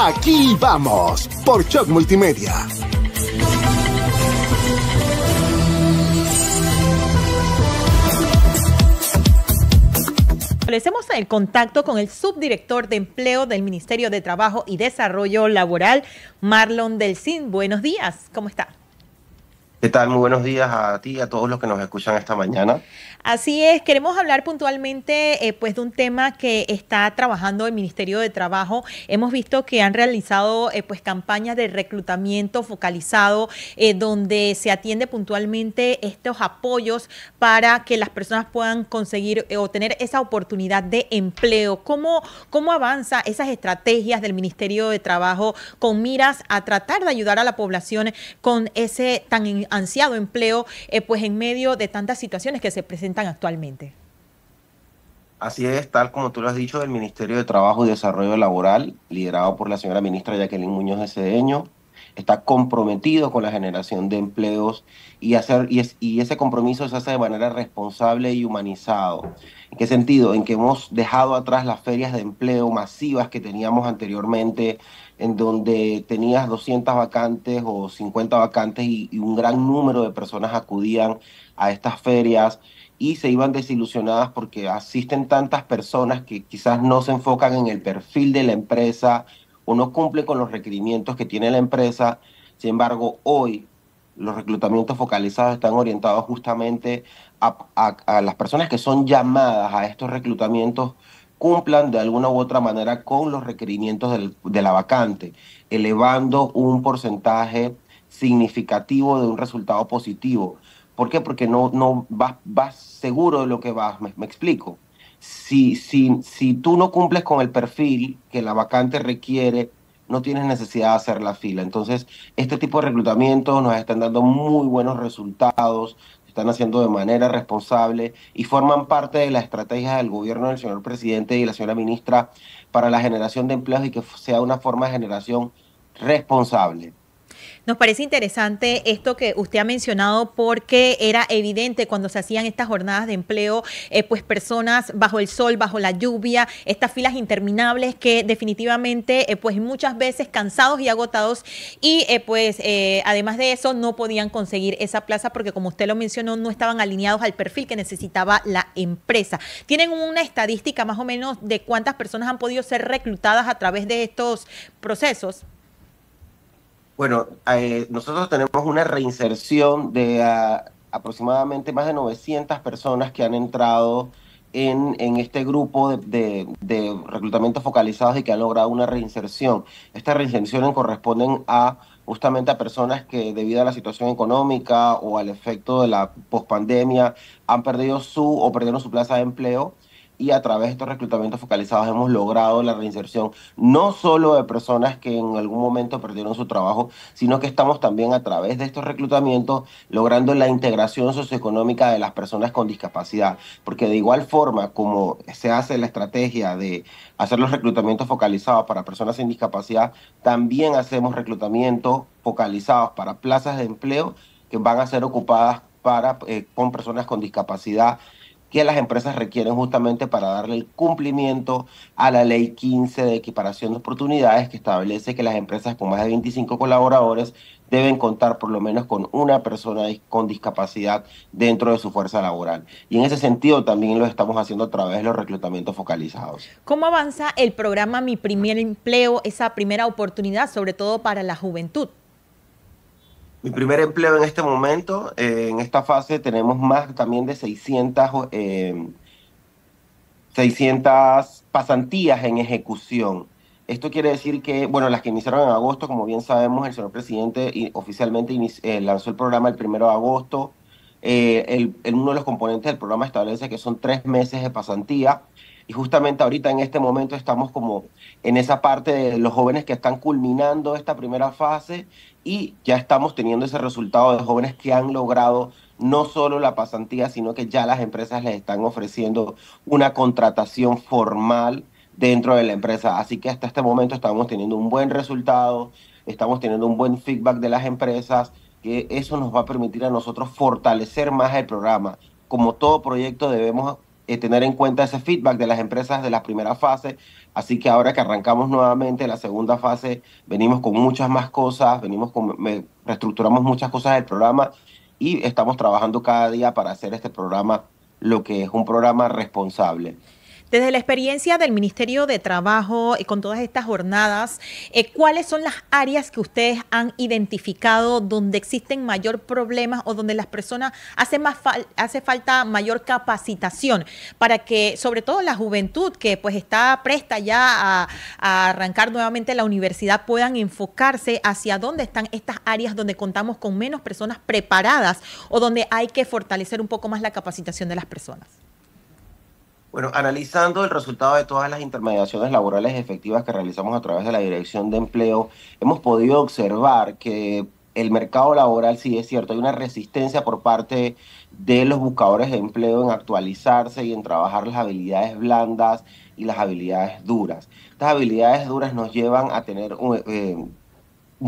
Aquí vamos por Choc Multimedia. Establecemos el contacto con el subdirector de empleo del Ministerio de Trabajo y Desarrollo Laboral, Marlon Delsin. Buenos días, ¿cómo está? ¿Qué tal? Muy buenos días a ti y a todos los que nos escuchan esta mañana. Así es, queremos hablar puntualmente eh, pues de un tema que está trabajando el Ministerio de Trabajo. Hemos visto que han realizado eh, pues campañas de reclutamiento focalizado eh, donde se atiende puntualmente estos apoyos para que las personas puedan conseguir o tener esa oportunidad de empleo. ¿Cómo, ¿Cómo avanza esas estrategias del Ministerio de Trabajo con miras a tratar de ayudar a la población con ese tan ansiado empleo, eh, pues en medio de tantas situaciones que se presentan actualmente. Así es, tal como tú lo has dicho, del Ministerio de Trabajo y Desarrollo Laboral, liderado por la señora ministra Jacqueline Muñoz de Cedeño, está comprometido con la generación de empleos y, hacer, y, ese compromiso se hace de manera responsable y humanizado. ¿En qué sentido? En que hemos dejado atrás las ferias de empleo masivas que teníamos anteriormente, en donde tenías 200 vacantes o 50 vacantes y, y un gran número de personas acudían a estas ferias y se iban desilusionadas porque asisten tantas personas que quizás no se enfocan en el perfil de la empresa uno cumple con los requerimientos que tiene la empresa, sin embargo, hoy los reclutamientos focalizados están orientados justamente a, las personas que son llamadas a estos reclutamientos cumplan de alguna u otra manera con los requerimientos de la vacante, elevando un porcentaje significativo de un resultado positivo. ¿Por qué? Porque no, no vas, vas seguro de lo que vas, me explico si, si, si tú no cumples con el perfil que la vacante requiere, no tienes necesidad de hacer la fila. Entonces, este tipo de reclutamientos nos están dando muy buenos resultados, se están haciendo de manera responsable y forman parte de la estrategia del gobierno del señor presidente y la señora ministra para la generación de empleos y que sea una forma de generación responsable. Nos parece interesante esto que usted ha mencionado porque era evidente cuando se hacían estas jornadas de empleo, eh, pues personas bajo el sol, bajo la lluvia, estas filas interminables que definitivamente, eh, pues muchas veces cansados y agotados y eh, pues además de eso no podían conseguir esa plaza porque como usted lo mencionó no estaban alineados al perfil que necesitaba la empresa. ¿Tienen una estadística más o menos de cuántas personas han podido ser reclutadas a través de estos procesos? Bueno, eh, nosotros tenemos una reinserción de ah, aproximadamente más de 900 personas que han entrado en, este grupo de, reclutamientos focalizados y que han logrado una reinserción. Estas reinserciones corresponden a justamente a personas que debido a la situación económica o al efecto de la pospandemia han perdido su o perdieron su plaza de empleo y a través de estos reclutamientos focalizados hemos logrado la reinserción no solo de personas que en algún momento perdieron su trabajo, sino que estamos también a través de estos reclutamientos logrando la integración socioeconómica de las personas con discapacidad, porque de igual forma como se hace la estrategia de hacer los reclutamientos focalizados para personas sin discapacidad, también hacemos reclutamientos focalizados para plazas de empleo que van a ser ocupadas para, eh, con personas con discapacidad que las empresas requieren justamente para darle el cumplimiento a la ley 15 de equiparación de oportunidades que establece que las empresas con más de 25 colaboradores deben contar por lo menos con una persona con discapacidad dentro de su fuerza laboral. Y en ese sentido también lo estamos haciendo a través de los reclutamientos focalizados. ¿Cómo avanza el programa Mi Primer Empleo, esa primera oportunidad, sobre todo para la juventud? Mi primer empleo en este momento, eh, en esta fase tenemos más también de 600, eh, pasantías en ejecución. Esto quiere decir que, bueno, las que iniciaron en agosto, como bien sabemos, el señor presidente oficialmente eh, lanzó el programa el primero de agosto. uno de los componentes del programa establece que son tres meses de pasantía. Y justamente ahorita en este momento estamos como en esa parte de los jóvenes que están culminando esta primera fase y ya estamos teniendo ese resultado de jóvenes que han logrado no solo la pasantía, sino que ya las empresas les están ofreciendo una contratación formal dentro de la empresa. Así que hasta este momento estamos teniendo un buen resultado, estamos teniendo un buen feedback de las empresas, que eso nos va a permitir a nosotros fortalecer más el programa. Como todo proyecto debemos eh, tener en cuenta ese feedback de las empresas de la primera fase. Así que ahora que arrancamos nuevamente la segunda fase, venimos con muchas más cosas, venimos con, reestructuramos muchas cosas del programa y estamos trabajando cada día para hacer este programa lo que es un programa responsable. Desde la experiencia del Ministerio de Trabajo y con todas estas jornadas, eh, ¿cuáles son las áreas que ustedes han identificado donde existen mayor problemas o donde las personas hacen más hace falta mayor capacitación para que, sobre todo la juventud que pues está presta ya a arrancar nuevamente la universidad, puedan enfocarse hacia dónde están estas áreas donde contamos con menos personas preparadas o donde hay que fortalecer un poco más la capacitación de las personas? Bueno, analizando el resultado de todas las intermediaciones laborales efectivas que realizamos a través de la Dirección de Empleo, hemos podido observar que el mercado laboral sí es cierto, hay una resistencia por parte de los buscadores de empleo en actualizarse y en trabajar las habilidades blandas y las habilidades duras. Estas habilidades duras nos llevan a tener un, eh,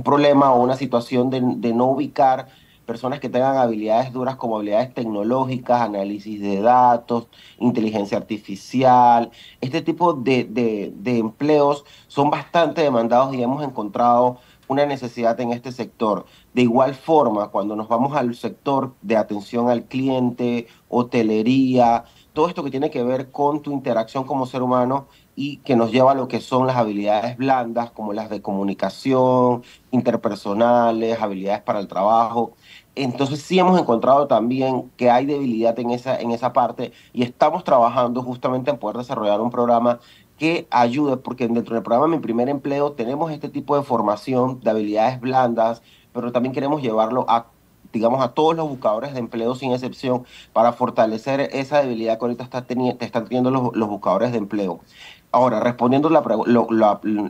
problema o una situación de no ubicar personas que tengan habilidades duras como habilidades tecnológicas, análisis de datos, inteligencia artificial. Este tipo de, empleos son bastante demandados y hemos encontrado una necesidad en este sector. De igual forma, cuando nos vamos al sector de atención al cliente, hotelería, todo esto que tiene que ver con tu interacción como ser humano y que nos lleva a lo que son las habilidades blandas, como las de comunicación, interpersonales, habilidades para el trabajo. Entonces sí hemos encontrado también que hay debilidad en esa, en esa parte y estamos trabajando justamente en poder desarrollar un programa que ayude, porque dentro del programa Mi Primer Empleo tenemos este tipo de formación de habilidades blandas, pero también queremos llevarlo a digamos, a todos los buscadores de empleo sin excepción para fortalecer esa debilidad que ahorita está están teniendo los, buscadores de empleo. Ahora, respondiendo la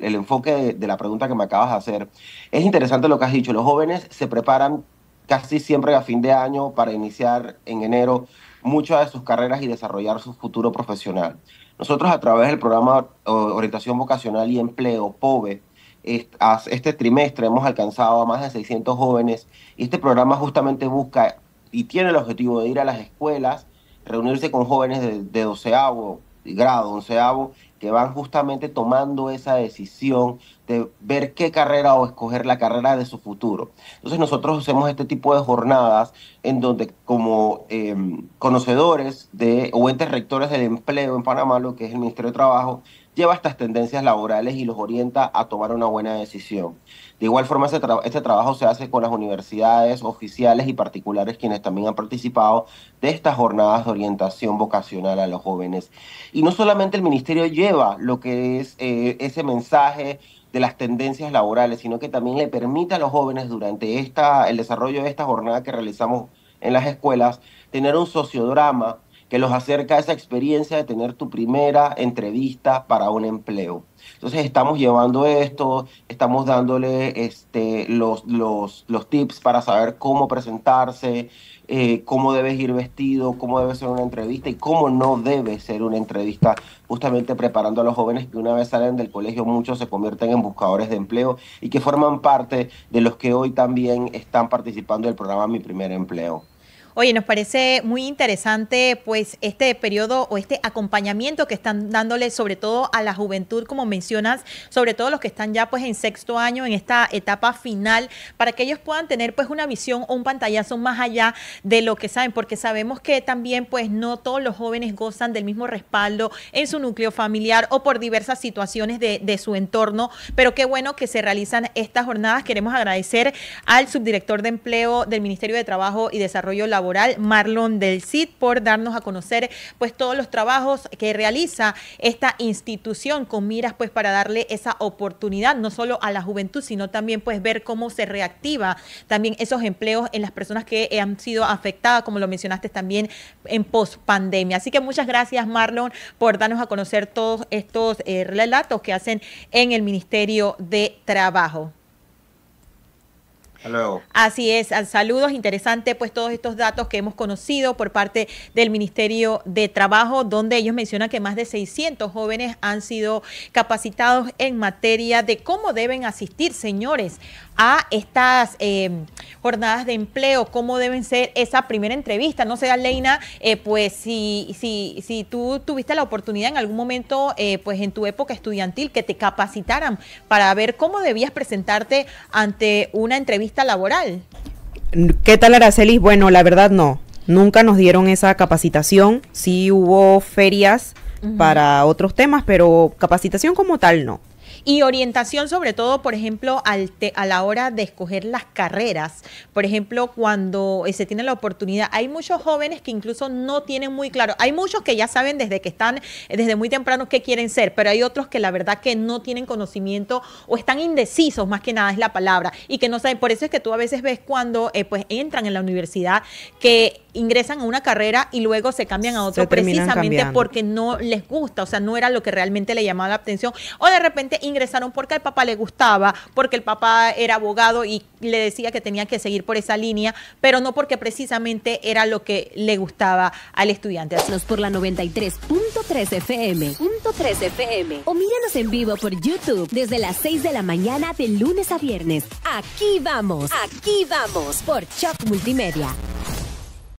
el enfoque de la pregunta que me acabas de hacer, es interesante lo que has dicho, los jóvenes se preparan casi siempre a fin de año para iniciar en enero muchas de sus carreras y desarrollar su futuro profesional. Nosotros a través del programa Orientación Vocacional y Empleo, POVE, este trimestre hemos alcanzado a más de 600 jóvenes y este programa justamente busca y tiene el objetivo de ir a las escuelas, reunirse con jóvenes de, doceavo 12 grado, onceavo, que van justamente tomando esa decisión de ver qué carrera o escoger la carrera de su futuro. Entonces nosotros hacemos este tipo de jornadas en donde como em, conocedores de o entes rectores del empleo en Panamá, lo que es el Ministerio de Trabajo, lleva estas tendencias laborales y los orienta a tomar una buena decisión. De igual forma, este trabajo se hace con las universidades oficiales y particulares quienes también han participado de estas jornadas de orientación vocacional a los jóvenes. Y no solamente el ministerio lleva lo que es eh, ese mensaje de las tendencias laborales, sino que también le permite a los jóvenes durante esta, el desarrollo de esta jornada que realizamos en las escuelas, tener un sociodrama que los acerca a esa experiencia de tener tu primera entrevista para un empleo. Entonces estamos llevando esto, estamos dándole este, los, los, tips para saber cómo presentarse, eh, cómo debes ir vestido, cómo debe ser una entrevista y cómo no debe ser una entrevista, justamente preparando a los jóvenes que una vez salen del colegio muchos se convierten en buscadores de empleo y que forman parte de los que hoy también están participando del programa Mi Primer Empleo. Oye, nos parece muy interesante pues este periodo o este acompañamiento que están dándole sobre todo a la juventud, como mencionas, sobre todo los que están ya pues en sexto año, en esta etapa final, para que ellos puedan tener pues una visión o un pantallazo más allá de lo que saben, porque sabemos que también pues no todos los jóvenes gozan del mismo respaldo en su núcleo familiar o por diversas situaciones de, su entorno, pero qué bueno que se realizan estas jornadas. Queremos agradecer al subdirector de empleo del Ministerio de Trabajo y Desarrollo Laboral Marlon del CID por darnos a conocer pues todos los trabajos que realiza esta institución con miras pues para darle esa oportunidad no solo a la juventud, sino también pues ver cómo se reactiva también esos empleos en las personas que han sido afectadas, como lo mencionaste también en post pandemia. Así que muchas gracias Marlon por darnos a conocer todos estos eh, relatos que hacen en el Ministerio de Trabajo. Hasta Así es, saludos, interesante pues todos estos datos que hemos conocido por parte del Ministerio de Trabajo, donde ellos mencionan que más de 600 jóvenes han sido capacitados en materia de cómo deben asistir, señores, a estas eh, jornadas de empleo, cómo deben ser esa primera entrevista. No sé, Leina, eh, pues si, si, si tú tuviste la oportunidad en algún momento, eh, pues en tu época estudiantil, que te capacitaran para ver cómo debías presentarte ante una entrevista laboral. ¿Qué tal, Aracelis? Bueno, la verdad no. Nunca nos dieron esa capacitación. Sí hubo ferias para otros temas, pero capacitación como tal no y orientación sobre todo, por ejemplo, al a la hora de escoger las carreras. Por ejemplo, cuando eh, se tiene la oportunidad, hay muchos jóvenes que incluso no tienen muy claro, hay muchos que ya saben desde que están, eh, desde muy temprano qué quieren ser, pero hay otros que la verdad que no tienen conocimiento o están indecisos, más que nada es la palabra, y que no saben, por eso es que tú a veces ves cuando eh, pues entran en la universidad que ingresan a una carrera y luego se cambian a otro precisamente porque no les gusta, o sea, no era lo que realmente le llamaba la atención. O de repente ingresaron porque al papá le gustaba, porque el papá era abogado y le decía que tenía que seguir por esa línea, pero no porque precisamente era lo que le gustaba al estudiante. Nos por la 93.3 FM, FM o míranos en vivo por YouTube desde las 6 de la mañana de lunes a viernes. Aquí vamos, aquí vamos por Shock Multimedia.